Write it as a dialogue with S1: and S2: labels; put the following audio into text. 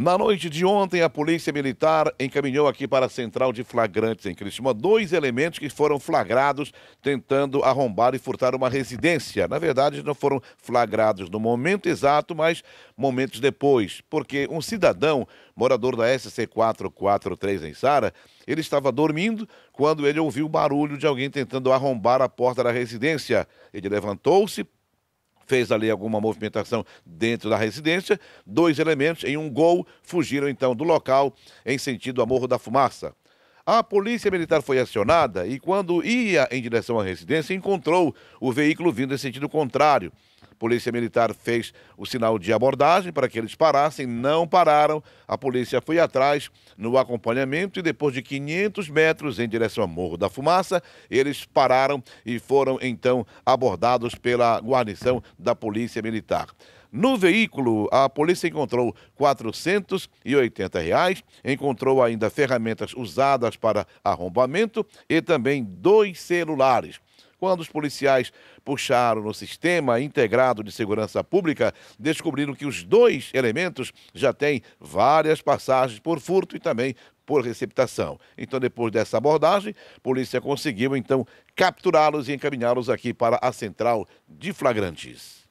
S1: Na noite de ontem, a Polícia Militar encaminhou aqui para a Central de Flagrantes em Cristina dois elementos que foram flagrados tentando arrombar e furtar uma residência. Na verdade, não foram flagrados no momento exato, mas momentos depois, porque um cidadão morador da SC 443 em Sara, ele estava dormindo quando ele ouviu o barulho de alguém tentando arrombar a porta da residência. Ele levantou-se, fez ali alguma movimentação dentro da residência. Dois elementos em um gol fugiram então do local em sentido a Morro da Fumaça. A polícia militar foi acionada e, quando ia em direção à residência, encontrou o veículo vindo em sentido contrário. Polícia Militar fez o sinal de abordagem para que eles parassem, não pararam. A polícia foi atrás no acompanhamento e depois de 500 metros em direção ao Morro da Fumaça, eles pararam e foram então abordados pela guarnição da Polícia Militar. No veículo, a polícia encontrou R$ 480, reais, encontrou ainda ferramentas usadas para arrombamento e também dois celulares. Quando os policiais puxaram no sistema integrado de segurança pública, descobriram que os dois elementos já têm várias passagens por furto e também por receptação. Então, depois dessa abordagem, a polícia conseguiu então capturá-los e encaminhá-los aqui para a central de flagrantes.